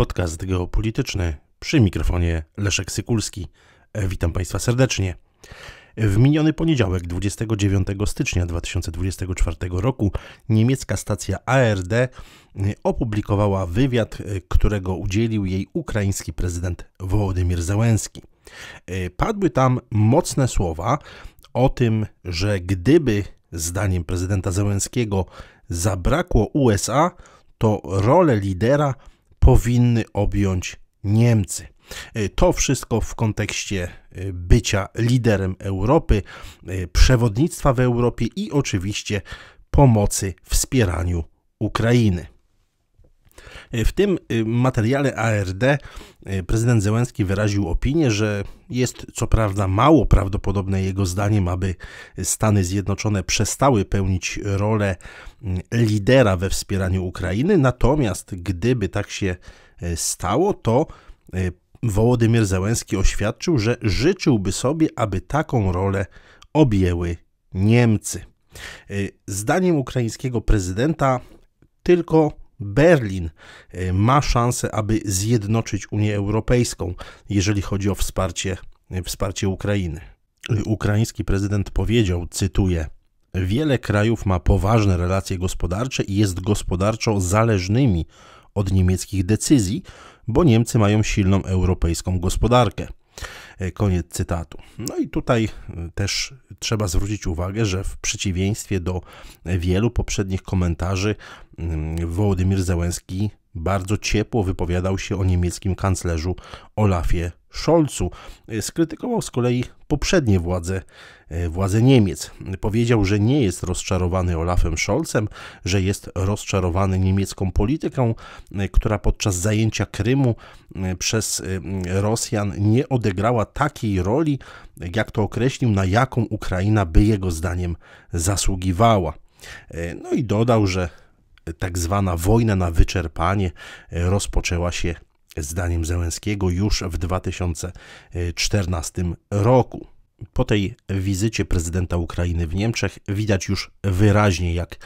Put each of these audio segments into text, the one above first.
podcast geopolityczny przy mikrofonie Leszek Sykulski. Witam Państwa serdecznie. W miniony poniedziałek, 29 stycznia 2024 roku, niemiecka stacja ARD y, opublikowała wywiad, y, którego udzielił jej ukraiński prezydent Wołodymir Załęski. Y, padły tam mocne słowa o tym, że gdyby, zdaniem prezydenta Załęskiego zabrakło USA, to rolę lidera powinny objąć Niemcy. E, to wszystko w kontekście e, bycia liderem Europy, e, przewodnictwa w Europie i oczywiście pomocy wspieraniu Ukrainy. E, w tym y, materiale ARD e, prezydent Zełenski wyraził opinię, że jest co prawda mało prawdopodobne jego zdaniem, aby Stany Zjednoczone przestały pełnić rolę mm, lidera we wspieraniu Ukrainy, natomiast gdyby tak się e, stało, to Wołodymyr Zełenski oświadczył, że życzyłby sobie, aby taką rolę objęły Niemcy. Zdaniem ukraińskiego prezydenta tylko Berlin e, ma szansę, aby zjednoczyć Unię Europejską, jeżeli chodzi o wsparcie, e, wsparcie Ukrainy. Ukraiński prezydent powiedział, cytuję, Wiele krajów ma poważne relacje gospodarcze i jest gospodarczo zależnymi od niemieckich decyzji, bo Niemcy mają silną europejską gospodarkę. E, koniec cytatu. No i tutaj e, też trzeba zwrócić uwagę, że w przeciwieństwie do e, wielu poprzednich komentarzy, mm, Wołodymir Zełenski bardzo ciepło wypowiadał się o niemieckim kanclerzu Olafie Scholzu. E, skrytykował z kolei poprzednie władze, e, władze Niemiec. Powiedział, że nie jest rozczarowany Olafem Scholzem, że jest rozczarowany niemiecką polityką, e, która podczas zajęcia Krymu przez Rosjan nie odegrała takiej roli, jak to określił, na jaką Ukraina by jego zdaniem zasługiwała. No i dodał, że tak zwana wojna na wyczerpanie rozpoczęła się zdaniem Zełenskiego już w 2014 roku. Po tej wizycie prezydenta Ukrainy w Niemczech widać już wyraźnie, jak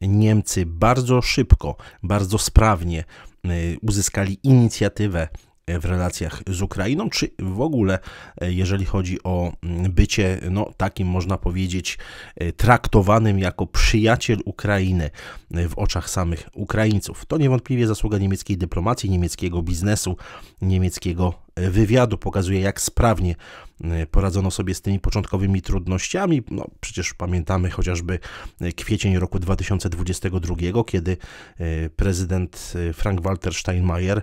Niemcy bardzo szybko, bardzo sprawnie y, uzyskali inicjatywę E, w relacjach z Ukrainą, czy w ogóle, e, jeżeli chodzi o mm, bycie, no takim można powiedzieć, e, traktowanym jako przyjaciel Ukrainy w oczach samych Ukraińców. To niewątpliwie zasługa niemieckiej dyplomacji, niemieckiego biznesu, niemieckiego wywiadu pokazuje, jak sprawnie e, poradzono sobie z tymi początkowymi trudnościami. No, przecież pamiętamy chociażby e, kwiecień roku 2022, kiedy e, prezydent Frank-Walter Steinmeier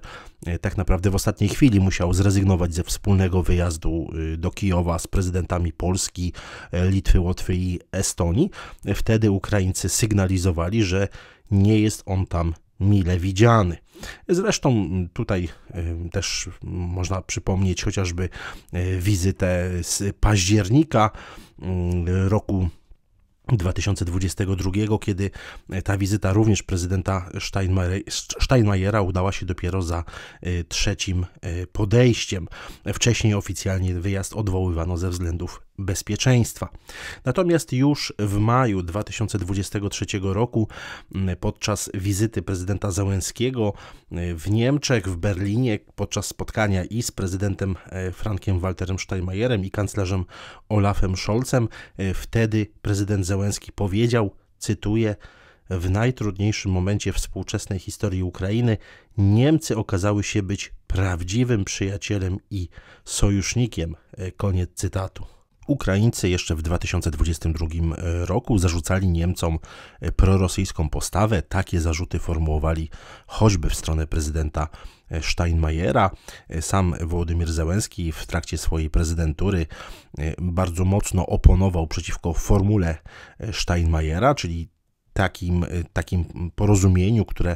tak naprawdę w ostatniej chwili musiał zrezygnować ze wspólnego wyjazdu do Kijowa z prezydentami Polski, Litwy, Łotwy i Estonii. Wtedy Ukraińcy sygnalizowali, że nie jest on tam mile widziany. Zresztą tutaj też można przypomnieć chociażby e, wizytę z października mm, roku 2022, kiedy e, ta wizyta również prezydenta Steinmeiera udała się dopiero za e, trzecim podejściem. Wcześniej oficjalnie wyjazd odwoływano ze względów bezpieczeństwa. Natomiast już w maju 2023 roku podczas wizyty prezydenta Załęskiego w Niemczech, w Berlinie, podczas spotkania i z prezydentem e, Frankiem Walterem Steinmeierem i kanclerzem Olafem Scholzem, e, wtedy prezydent Załęski powiedział, cytuję, w najtrudniejszym momencie współczesnej historii Ukrainy Niemcy okazały się być prawdziwym przyjacielem i sojusznikiem. E, koniec cytatu. Ukraińcy jeszcze w 2022 e, roku zarzucali Niemcom e, prorosyjską postawę. Takie zarzuty formułowali choćby w stronę prezydenta e, Steinmeiera. Sam Władimir Zełenski w trakcie swojej prezydentury bardzo mocno oponował przeciwko formule Steinmeiera, czyli takim, y, takim porozumieniu, które,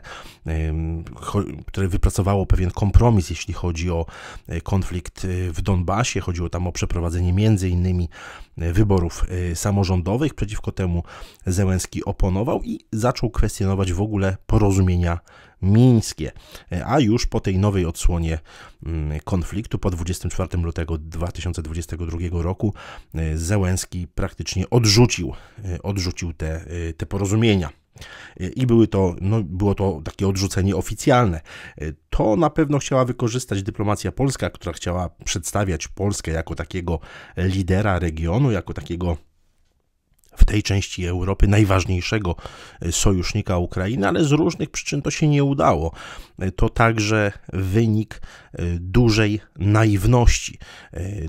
które wypracowało pewien kompromis, jeśli chodzi o y, konflikt y, w Donbasie. Chodziło tam o przeprowadzenie między innymi wyborów samorządowych. Przeciwko temu Zełenski oponował i zaczął kwestionować w ogóle porozumienia mińskie. E, a już po tej nowej odsłonie mm, konfliktu po 24 lutego 2022 roku e, Zełenski praktycznie odrzucił, e, odrzucił te, te porozumienia. I były to, no, było to takie odrzucenie oficjalne. To na pewno chciała wykorzystać dyplomacja polska, która chciała przedstawiać Polskę jako takiego lidera regionu, jako takiego w tej części Europy najważniejszego e, sojusznika Ukrainy, ale z różnych przyczyn to się nie udało. E, to także wynik e, dużej naiwności,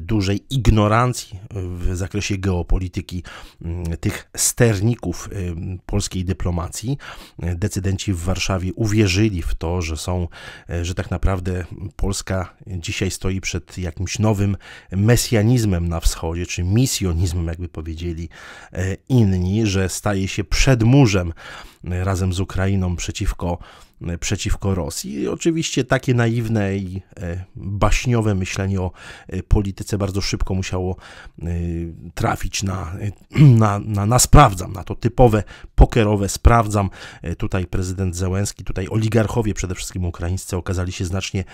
dużej ignorancji w zakresie geopolityki mm, tych sterników polskiej dyplomacji. Decydenci w Warszawie uwierzyli w to, że są, że tak naprawdę Polska dzisiaj stoi przed jakimś nowym mesjanizmem na wschodzie, czy misjonizmem, jakby powiedzieli inni, że staje się przedmurzem e, razem z Ukrainą przeciwko E, przeciwko Rosji. I oczywiście takie naiwne i e, baśniowe myślenie o e, polityce bardzo szybko musiało trafić na, na, na, na sprawdzam, na to typowe pokerowe sprawdzam. Tutaj prezydent Zełenski, tutaj oligarchowie przede wszystkim ukraińscy okazali się znacznie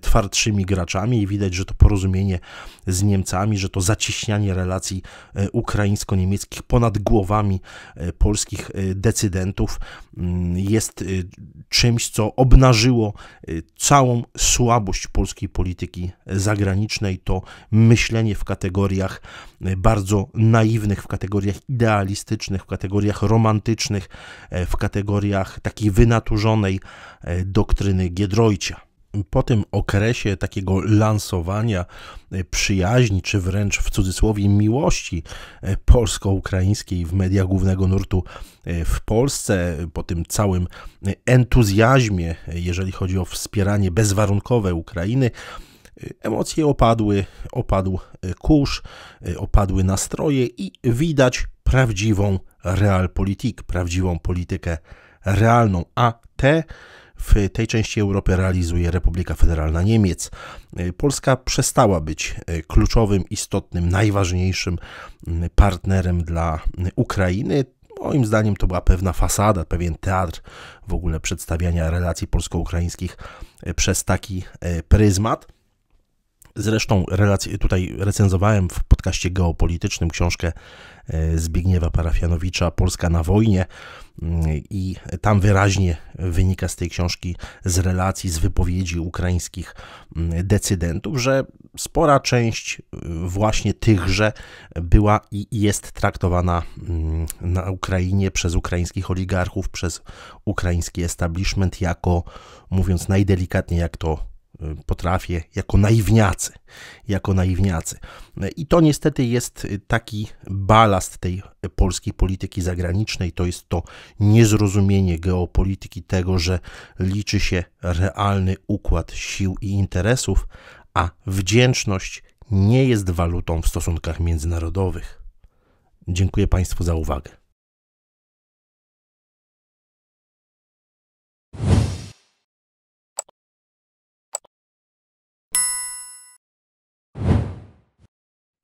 twardszymi graczami i widać, że to porozumienie z Niemcami, że to zacieśnianie relacji ukraińsko-niemieckich ponad głowami polskich decydentów mm, jest czymś czymś, co obnażyło y, całą słabość polskiej polityki zagranicznej. To myślenie w kategoriach y, bardzo naiwnych, w kategoriach idealistycznych, w kategoriach romantycznych, y, w kategoriach takiej wynaturzonej doktryny Giedroycia po tym okresie takiego lansowania e, przyjaźni, czy wręcz w cudzysłowie miłości e, polsko-ukraińskiej w mediach głównego nurtu e, w Polsce, po tym całym entuzjazmie, jeżeli chodzi o wspieranie bezwarunkowe Ukrainy, Emocje opadły, opadł kurz, opadły nastroje i widać prawdziwą realpolitik, prawdziwą politykę realną, a te w tej części Europy realizuje Republika Federalna Niemiec. Polska przestała być e, kluczowym, istotnym, najważniejszym partnerem dla Ukrainy. Moim zdaniem to była pewna fasada, pewien teatr w ogóle przedstawiania relacji polsko-ukraińskich e, przez taki e, pryzmat. Zresztą relac- tutaj recenzowałem w podcaście geopolitycznym książkę e, Zbigniewa Parafianowicza Polska na wojnie mm, i tam wyraźnie wynika z tej książki z relacji, z wypowiedzi ukraińskich mm, decydentów, że spora część y, właśnie tychże była i jest traktowana mm, na Ukrainie przez ukraińskich oligarchów, przez ukraiński establishment jako, mówiąc najdelikatniej jak to potrafię jako naiwniacy, jako naiwniacy. I to niestety jest taki balast tej polskiej polityki zagranicznej, to jest to niezrozumienie geopolityki tego, że liczy się realny układ sił i interesów, a wdzięczność nie jest walutą w stosunkach międzynarodowych. Dziękuję Państwu za uwagę.